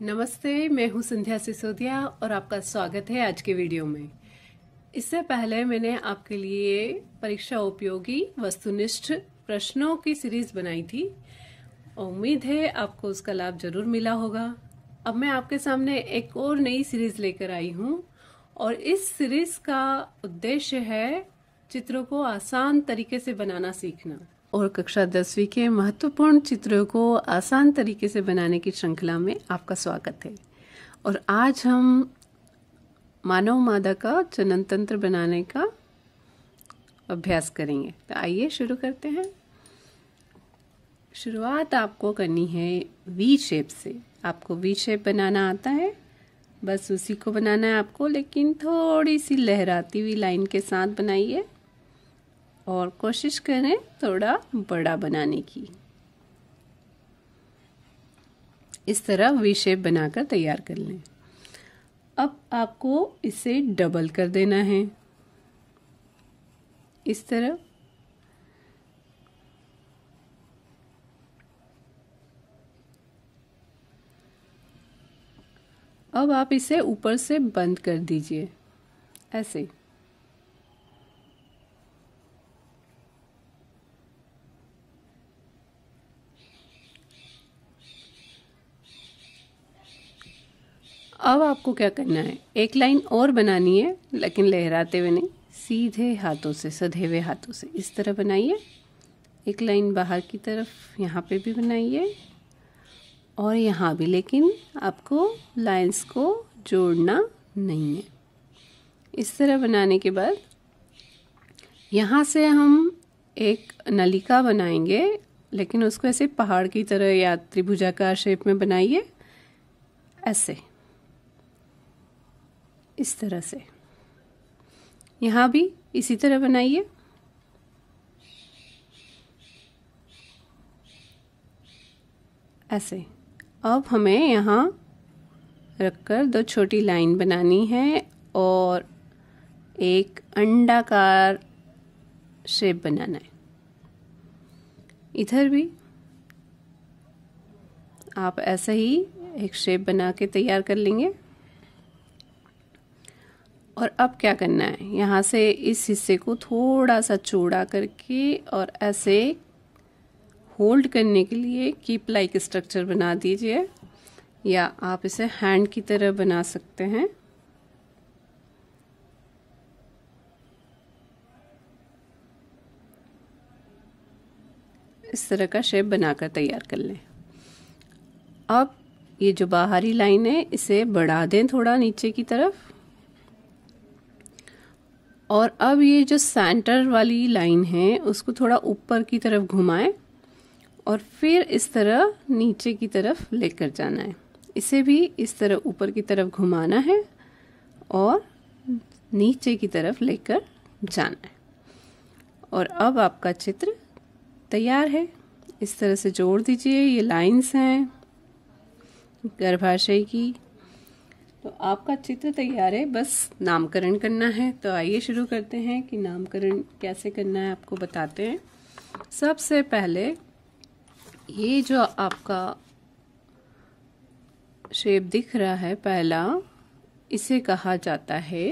नमस्ते मैं हूं संध्या सिसोदिया और आपका स्वागत है आज के वीडियो में इससे पहले मैंने आपके लिए परीक्षा उपयोगी वस्तुनिष्ठ प्रश्नों की सीरीज बनाई थी उम्मीद है आपको उसका लाभ जरूर मिला होगा अब मैं आपके सामने एक और नई सीरीज लेकर आई हूं और इस सीरीज का उद्देश्य है चित्रों को आसान तरीके से बनाना सीखना और कक्षा दसवीं के महत्वपूर्ण चित्रों को आसान तरीके से बनाने की श्रृंखला में आपका स्वागत है और आज हम मानव मादा का चनन तंत्र बनाने का अभ्यास करेंगे तो आइए शुरू करते हैं शुरुआत आपको करनी है वी शेप से आपको वी शेप बनाना आता है बस उसी को बनाना है आपको लेकिन थोड़ी सी लहराती हुई लाइन के साथ बनाइए और कोशिश करें थोड़ा बड़ा बनाने की इस तरह वी शेप बनाकर तैयार कर लें अब आपको इसे डबल कर देना है इस तरह अब आप इसे ऊपर से बंद कर दीजिए ऐसे ही अब आपको क्या करना है एक लाइन और बनानी है लेकिन लहराते हुए नहीं सीधे हाथों से सधे हुए हाथों से इस तरह बनाइए एक लाइन बाहर की तरफ यहाँ पे भी बनाइए और यहाँ भी लेकिन आपको लाइंस को जोड़ना नहीं है इस तरह बनाने के बाद यहाँ से हम एक नलिका बनाएंगे लेकिन उसको ऐसे पहाड़ की तरह या त्रिभुजाकार शेप में बनाइए ऐसे इस तरह से यहाँ भी इसी तरह बनाइए ऐसे अब हमें यहाँ रखकर दो छोटी लाइन बनानी है और एक अंडाकार शेप बनाना है इधर भी आप ऐसा ही एक शेप बना के तैयार कर लेंगे और अब क्या करना है यहाँ से इस हिस्से को थोड़ा सा चौड़ा करके और ऐसे होल्ड करने के लिए कीप लाइक स्ट्रक्चर बना दीजिए या आप इसे हैंड की तरह बना सकते हैं इस तरह का शेप बनाकर तैयार कर लें अब ये जो बाहरी लाइन है इसे बढ़ा दें थोड़ा नीचे की तरफ और अब ये जो सेंटर वाली लाइन है उसको थोड़ा ऊपर की तरफ घुमाएं और फिर इस तरह नीचे की तरफ लेकर जाना है इसे भी इस तरह ऊपर की तरफ घुमाना है और नीचे की तरफ लेकर जाना है और अब आपका चित्र तैयार है इस तरह से जोड़ दीजिए ये लाइंस हैं गर्भाशय की तो आपका चित्र तैयार है बस नामकरण करना है तो आइए शुरू करते हैं कि नामकरण कैसे करना है आपको बताते हैं सबसे पहले ये जो आपका शेप दिख रहा है पहला इसे कहा जाता है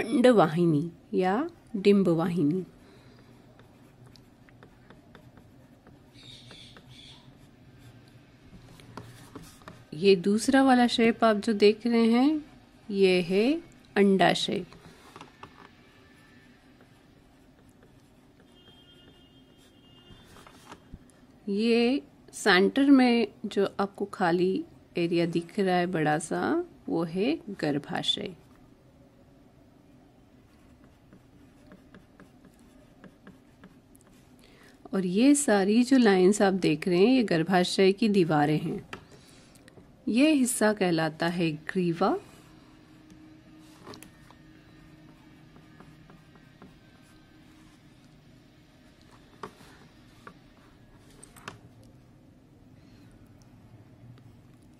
अंडवाहिनी या डिम्ब वाहिनी ये दूसरा वाला शेप आप जो देख रहे हैं ये है अंडा शेप ये सेंटर में जो आपको खाली एरिया दिख रहा है बड़ा सा वो है गर्भाशय और ये सारी जो लाइंस आप देख रहे हैं ये गर्भाशय की दीवारें हैं यह हिस्सा कहलाता है ग्रीवा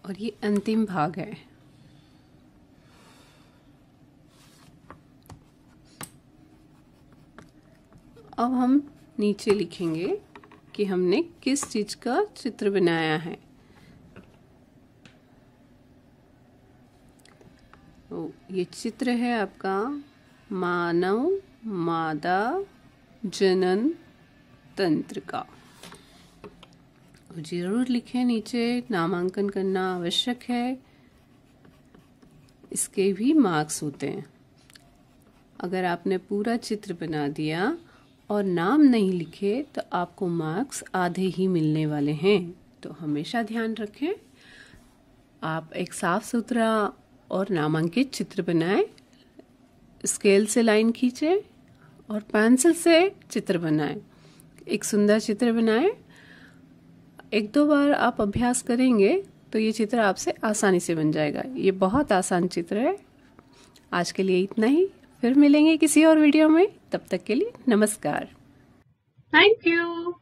और ये अंतिम भाग है अब हम नीचे लिखेंगे कि हमने किस चीज़ का चित्र बनाया है तो ये चित्र है आपका मानव मादा जनन तंत्र का जरूर लिखें नीचे नामांकन करना आवश्यक है इसके भी मार्क्स होते हैं अगर आपने पूरा चित्र बना दिया और नाम नहीं लिखे तो आपको मार्क्स आधे ही मिलने वाले हैं तो हमेशा ध्यान रखें आप एक साफ़ सुथरा और नामांकित चित्र बनाएं स्केल से लाइन खींचे और पेंसिल से चित्र बनाएं एक सुंदर चित्र बनाएं एक दो बार आप अभ्यास करेंगे तो ये चित्र आपसे आसानी से बन जाएगा ये बहुत आसान चित्र है आज के लिए इतना ही फिर मिलेंगे किसी और वीडियो में तब तक के लिए नमस्कार थैंक यू